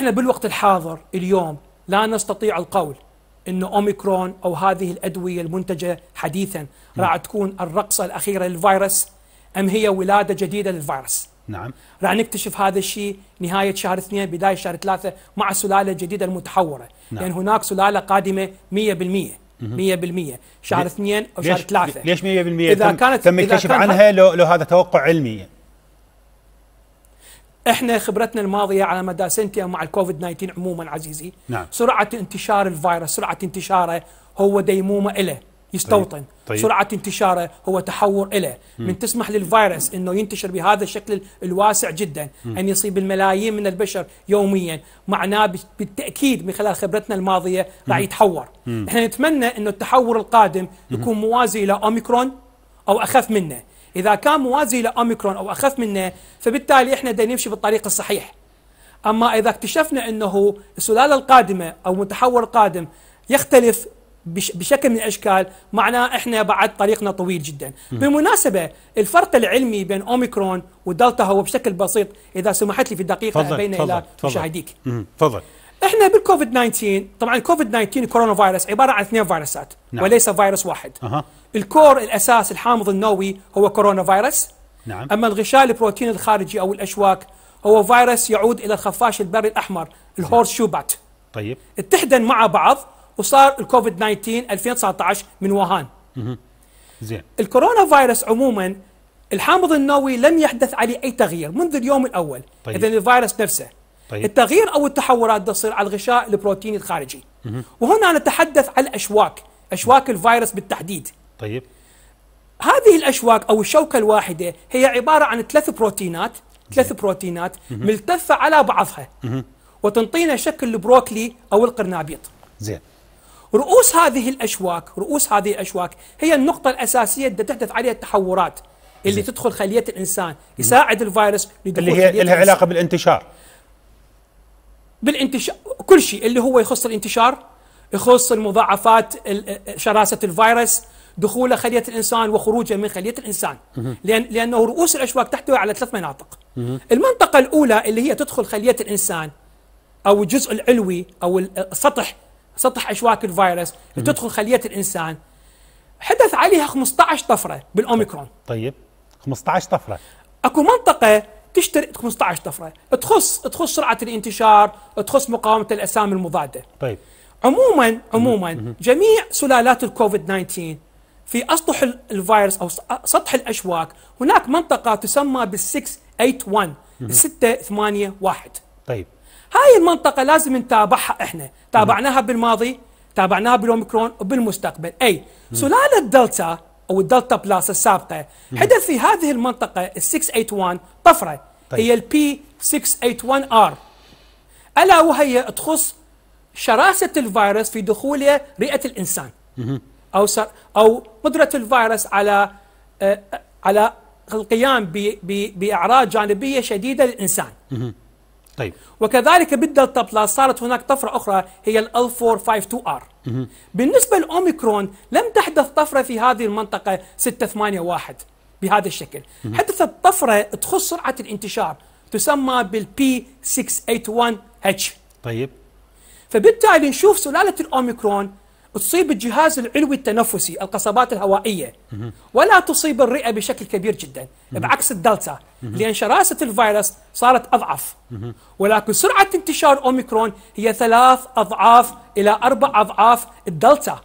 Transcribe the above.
احنا بالوقت الحاضر اليوم لا نستطيع القول انه اوميكرون او هذه الادويه المنتجه حديثا راح تكون الرقصه الاخيره للفيروس ام هي ولاده جديده للفيروس نعم راح نكتشف هذا الشيء نهايه شهر اثنين بدايه شهر ثلاثه مع سلاله جديده المتحوره نعم. لان يعني هناك سلاله قادمه 100% 100% شهر اثنين او شهر ثلاثه ليش 100% اذا تم كانت تم الكشف عنها لو لو هذا توقع علمي احنا خبرتنا الماضيه على مدى سنتين مع الكوفيد 19 عموما عزيزي نعم. سرعه انتشار الفيروس سرعه انتشاره هو ديمومه له يستوطن طيب. طيب. سرعه انتشاره هو تحور له من تسمح للفيروس انه ينتشر بهذا الشكل الواسع جدا مم. ان يصيب الملايين من البشر يوميا معناه بالتاكيد من خلال خبرتنا الماضيه راح يتحور احنا نتمنى انه التحور القادم يكون موازي الى اوميكرون أو أخف منه إذا كان موازي لأوميكرون أو أخف منه فبالتالي إحنا بدنا نمشي بالطريق الصحيح أما إذا اكتشفنا أنه السلالة القادمة أو متحور القادم يختلف بشكل من الاشكال معناه احنا بعد طريقنا طويل جدا م. بالمناسبه الفرق العلمي بين اوميكرون ودلتا هو بشكل بسيط اذا سمحت لي في دقيقه بين الى مشاهديك تفضل احنا بالكوفيد 19 طبعا الكوفيد 19 كورونا فيروس عباره عن اثنين فيروسات نعم. وليس فيروس واحد أه. الكور الاساس الحامض النووي هو كورونا فيروس نعم. اما الغشاء البروتين الخارجي او الاشواك هو فيروس يعود الى الخفاش البري الاحمر الهورس نعم. شوبات طيب اتحدن مع بعض وصار الكوفيد 19 2019 من وهان زين الكورونا فيروس عموما الحامض النووي لم يحدث عليه اي تغيير منذ اليوم الاول طيب. اذا الفيروس نفسه طيب. التغيير أو التحورات تصير على الغشاء البروتيني الخارجي مه. وهنا نتحدث عن الأشواك أشواك الفيروس بالتحديد طيب هذه الأشواك أو الشوكة الواحدة هي عبارة عن ثلاث بروتينات ثلاث بروتينات مه. ملتفة على بعضها مه. وتنطينا شكل البروكلي أو القرنابيط زين رؤوس هذه الأشواك رؤوس هذه الأشواك هي النقطة الأساسية اللي تحدث عليها التحورات اللي زي. تدخل خليه الانسان يساعد الفيروس اللي هي لها علاقه بالانتشار بالانتشار كل شيء اللي هو يخص الانتشار يخص المضاعفات شراسة الفيروس دخوله خلية الإنسان وخروجه من خلية الإنسان لأن لأنه رؤوس الأشواك تحتوي على ثلاث مناطق المنطقة الأولى اللي هي تدخل خلية الإنسان أو الجزء العلوي أو السطح سطح أشواك الفيروس اللي تدخل خلية الإنسان حدث عليها 15 طفرة بالأوميكرون طيب 15 طفرة أكو منطقة تشتري 15 طفره تخص تخص سرعه الانتشار تخص مقاومه الاسامي المضاده طيب عموما عموما جميع سلالات الكوفيد 19 في اسطح الفيروس او سطح الاشواك هناك منطقه تسمى بال 681 681 طيب هاي المنطقه لازم نتابعها احنا تابعناها بالماضي تابعناها بالاوميكرون وبالمستقبل اي سلاله دلتا او الدلتا بلاس السابقه حدث في هذه المنطقه ال 681 طفره طيب. هي البي 681 ار الا وهي تخص شراسه الفيروس في دخول رئه الانسان او او قدره الفيروس على آه، على القيام باعراض جانبيه شديده للانسان طيب وكذلك بالدلتا بلاس صارت هناك طفره اخرى هي ال 452 ار بالنسبة لأوميكرون لم تحدث طفرة في هذه المنطقة 681 بهذا الشكل حدثت طفرة تخص سرعة الانتشار تسمى p 681 H طيب فبالتالي نشوف سلالة الأوميكرون تصيب الجهاز العلوي التنفسي القصبات الهوائيه ولا تصيب الرئه بشكل كبير جدا بعكس الدلتا لان شراسه الفيروس صارت اضعف ولكن سرعه انتشار اوميكرون هي ثلاث اضعاف الى اربع اضعاف الدلتا